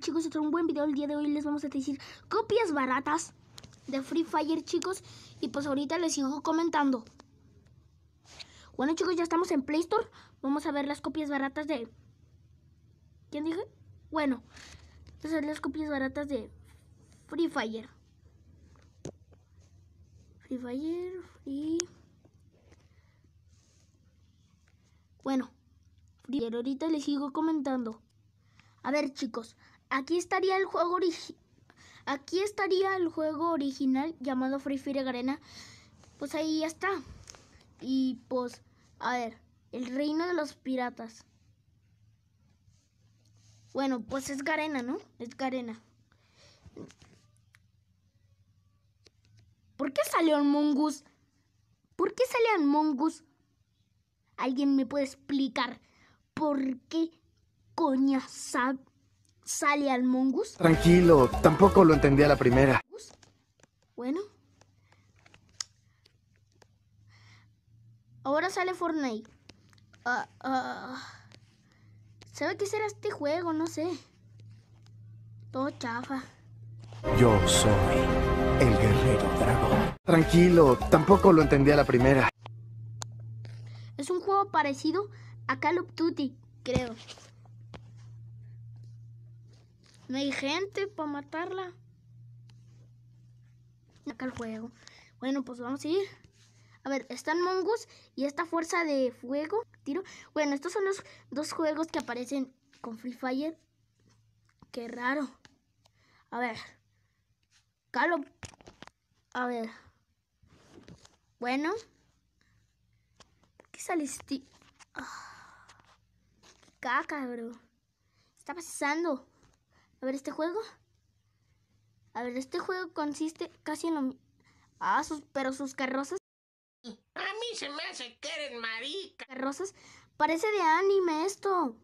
chicos, otro un buen video. El día de hoy les vamos a decir copias baratas de Free Fire, chicos. Y pues ahorita les sigo comentando. Bueno, chicos, ya estamos en Play Store. Vamos a ver las copias baratas de... ¿Quién dije? Bueno, entonces las copias baratas de Free Fire. Free Fire, Y Bueno, pero Ahorita les sigo comentando. A ver, chicos, aquí estaría el juego Aquí estaría el juego original llamado Free Fire Garena Pues ahí ya está. Y pues, a ver, el reino de los piratas. Bueno, pues es Garena, ¿no? Es Garena. ¿Por qué salió el Mongus? ¿Por qué salió el Mongus? ¿Alguien me puede explicar? por qué coña sale al mongus? Tranquilo, tampoco lo entendí a la primera. Bueno. Ahora sale Fortnite. Ah, ah. ¿Sabe qué será este juego? No sé. Todo chafa. Yo soy el guerrero dragón. Tranquilo, tampoco lo entendí a la primera. Es un juego parecido a Call of Duty, creo. No hay gente para matarla. Acá el juego. Bueno, pues vamos a ir. A ver, están Mongus y esta fuerza de fuego, tiro. Bueno, estos son los dos juegos que aparecen con Free Fire. Qué raro. A ver. Calo. A ver. Bueno. ¿Qué sale ah caca, bro. Está pasando. A ver, este juego. A ver, este juego consiste casi en lo Ah, sus, pero sus carrozas. A mí se me hace que eres marica. Carrozas. Parece de anime esto.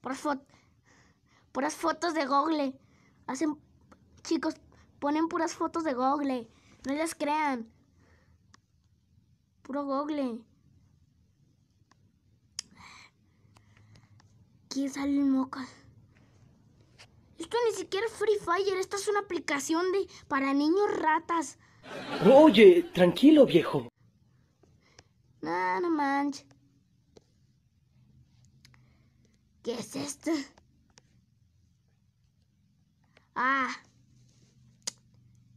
Por fotos. Puras fotos de Google. Hacen. Chicos, ponen puras fotos de Google. No las crean. Puro Google. sale salen mocas. Esto ni siquiera es Free Fire, esta es una aplicación de para niños ratas. Oye, tranquilo, viejo. No, no manches. ¿Qué es esto? Ah.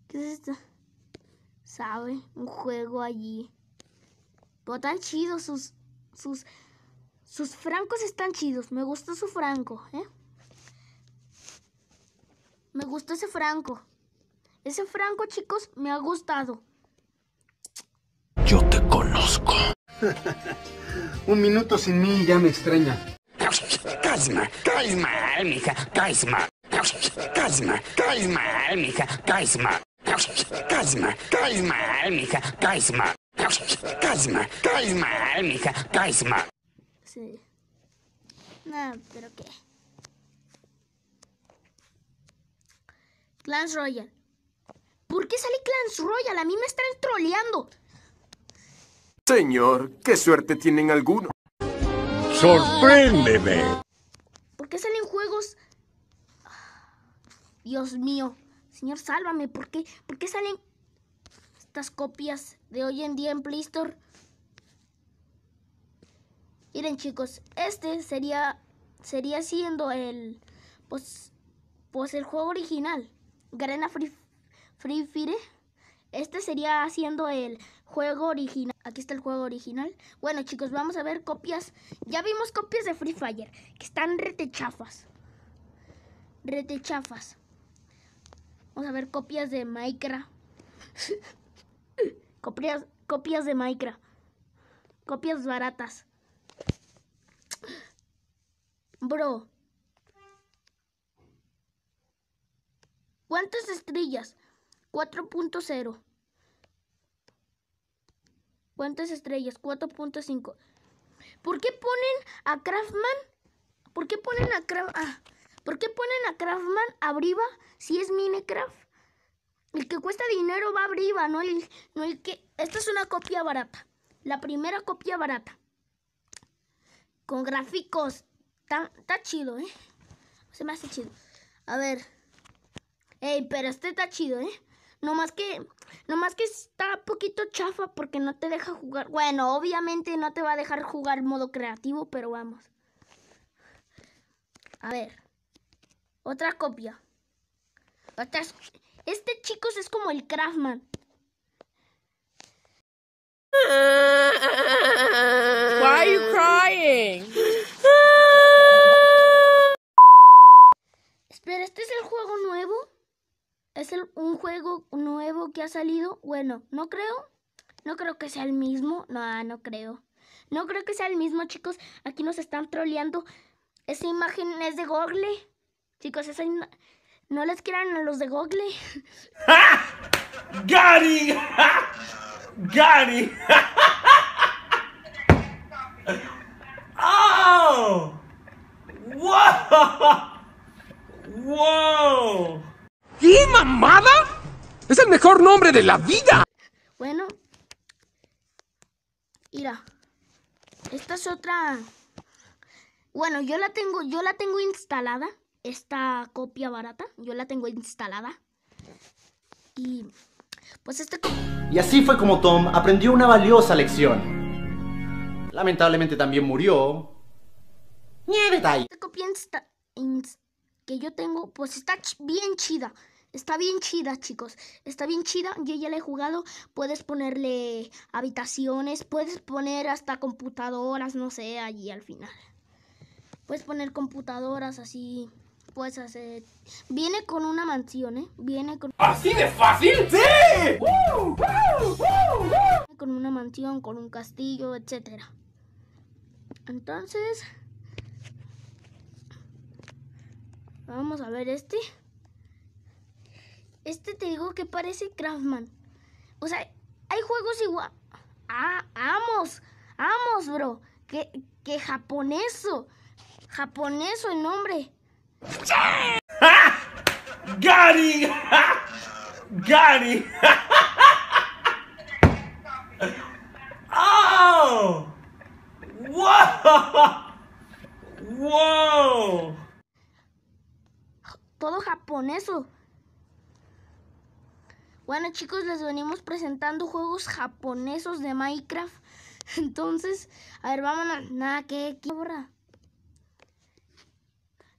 ¿Qué es esto? ¿Sabe? Un juego allí. Pero chido sus, sus sus francos están chidos. Me gustó su franco, ¿eh? Me gustó ese franco. Ese franco, chicos, me ha gustado. Yo te conozco. Un minuto sin mí ya me extraña. Calma, calma, mija, calma. Calma, calma, mija, calma. Calma, calma, mija, calma. Calma, calma, mija, calma. Sí. pero qué. Clans Royal. ¿Por qué sale Clans Royal? A mí me están troleando. Señor, qué suerte tienen algunos. ¡Sorpréndeme! ¿Por qué salen juegos? Ah, Dios mío. Señor, sálvame. ¿Por qué, ¿Por qué salen estas copias de hoy en día en Play Store? Miren chicos, este sería, sería siendo el, pues, pues el juego original. Garena Free, Fire. Este sería siendo el juego original. Aquí está el juego original. Bueno chicos, vamos a ver copias. Ya vimos copias de Free Fire, que están retechafas, retechafas. Vamos a ver copias de Minecraft. copias, copias de Minecraft. Copias baratas. Bro. ¿Cuántas estrellas? 4.0. ¿Cuántas estrellas? 4.5. ¿Por qué ponen a Craftman? ¿Por qué ponen a Craftman? Ah, ¿Por qué ponen a Craftman arriba si es Minecraft? El que cuesta dinero va arriba, no no el que... Esta es una copia barata. La primera copia barata. Con gráficos Está, chido, ¿eh? Se me hace chido. A ver. Ey, pero este está chido, ¿eh? No más que, no más que está poquito chafa porque no te deja jugar. Bueno, obviamente no te va a dejar jugar modo creativo, pero vamos. A ver. Otra copia. Este, chicos, es como el Craftman. juego nuevo? ¿Es un juego nuevo que ha salido? Bueno, no creo. No creo que sea el mismo. No, ah, no creo. No creo que sea el mismo, chicos. Aquí nos están troleando. Esa imagen es de Google. Chicos, esa no les quieran a los de Google. ¡Gary! ¡Gary! ¡Oh! ¡Wow! ¡Wow! mamada! ¡Es el mejor nombre de la vida! Bueno, mira, esta es otra. Bueno, yo la tengo, yo la tengo instalada, esta copia barata, yo la tengo instalada. Y pues este. Y así fue como Tom aprendió una valiosa lección. Lamentablemente también murió. Ni detalle. Esta copia que yo tengo, pues está bien chida. Está bien chida, chicos. Está bien chida. Yo ya la he jugado. Puedes ponerle habitaciones. Puedes poner hasta computadoras, no sé, allí al final. Puedes poner computadoras así. Puedes hacer... Viene con una mansión, ¿eh? Viene con... ¿Así de fácil? ¡Sí! Con una mansión, con un castillo, etc Entonces... Vamos a ver este. Este te digo que parece Craftman. O sea, hay juegos igual. Ah, amos, amos, bro. Que, japoneso. Japoneso el nombre. ¡Gary! ¡Gary! ¡Oh! ¡Wow! ¡Wow! Todo japoneso. Bueno chicos, les venimos presentando juegos japonesos de Minecraft. Entonces, a ver, vámonos. Nada, qué borra.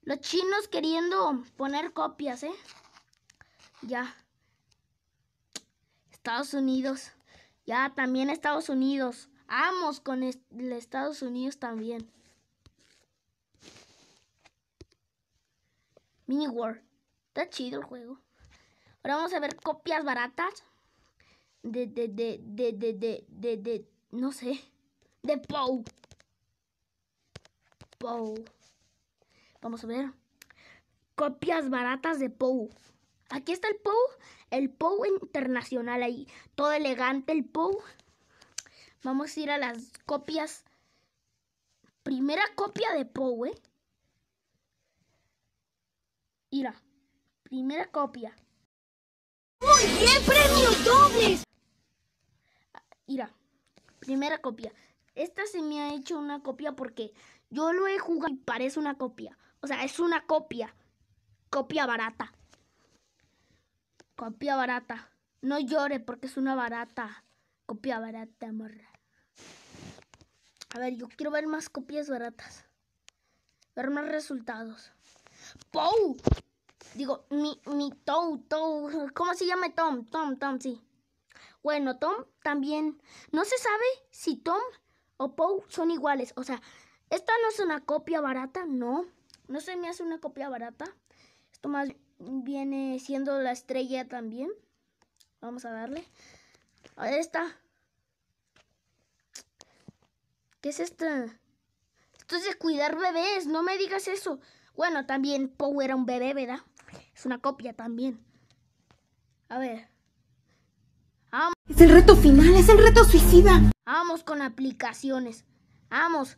Los chinos queriendo poner copias, ¿eh? Ya. Estados Unidos. Ya, también Estados Unidos. Vamos con Estados Unidos también. Mini World. Está chido el juego. Ahora vamos a ver copias baratas de, de, de, de, de, de, de, no sé, de Pou. Pou. Vamos a ver. Copias baratas de Pou. Aquí está el Pou, el Pou internacional ahí, todo elegante el Pou. Vamos a ir a las copias. Primera copia de Pou, ¿eh? Mira, primera copia. ¡Muy bien! ¡Premios dobles! Mira, primera copia. Esta se me ha hecho una copia porque yo lo he jugado y parece una copia. O sea, es una copia. Copia barata. Copia barata. No llore porque es una barata. Copia barata, morra. A ver, yo quiero ver más copias baratas. Ver más resultados. ¡Pow! Digo, mi, mi Toe, ¿cómo se llama Tom? Tom, Tom, sí. Bueno, Tom también. No se sabe si Tom o Poe son iguales. O sea, esta no es una copia barata, no. No se me hace una copia barata. Esto más viene siendo la estrella también. Vamos a darle. A esta. ¿Qué es esta? Esto es de cuidar bebés, no me digas eso. Bueno, también Poe era un bebé, ¿verdad? Es una copia también. A ver. Vamos. Es el reto final, es el reto suicida. Vamos con aplicaciones. Vamos.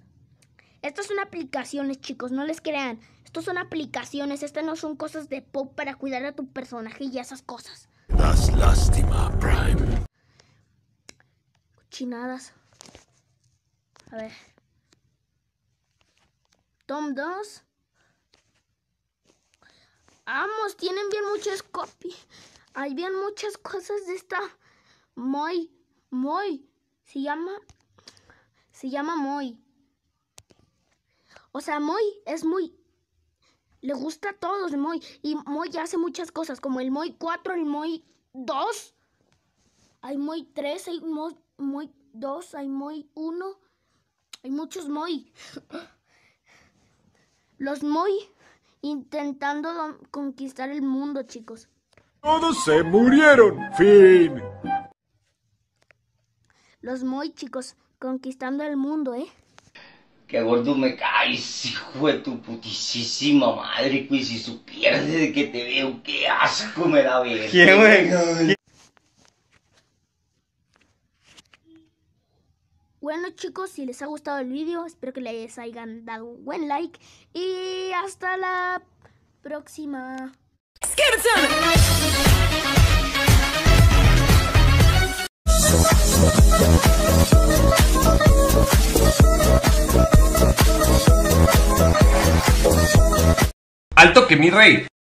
Estas son aplicaciones, chicos, no les crean. Estos son aplicaciones, estas no son cosas de pop para cuidar a tu personaje y esas cosas. Das lástima, Prime. Cochinadas. A ver. Tom 2. Vamos, tienen bien muchas copias. Hay bien muchas cosas de esta Moy. Moy. Se llama. Se llama Moy. O sea, Moy es muy. Le gusta a todos Moy. Y Moy hace muchas cosas, como el Moy 4, el Moy 2. Hay Moy 3, hay Moy 2, hay Moy 1. Hay muchos Moy. Los Moy intentando conquistar el mundo, chicos. Todos se murieron. Fin. Los muy chicos, conquistando el mundo, ¿eh? Qué gordo me caes, hijo de tu putisísima madre, pues si supieras de que te veo, qué asco me da ver. Qué bueno. Bueno chicos, si les ha gustado el vídeo, espero que les hayan dado un buen like y hasta la próxima. Alto que mi rey.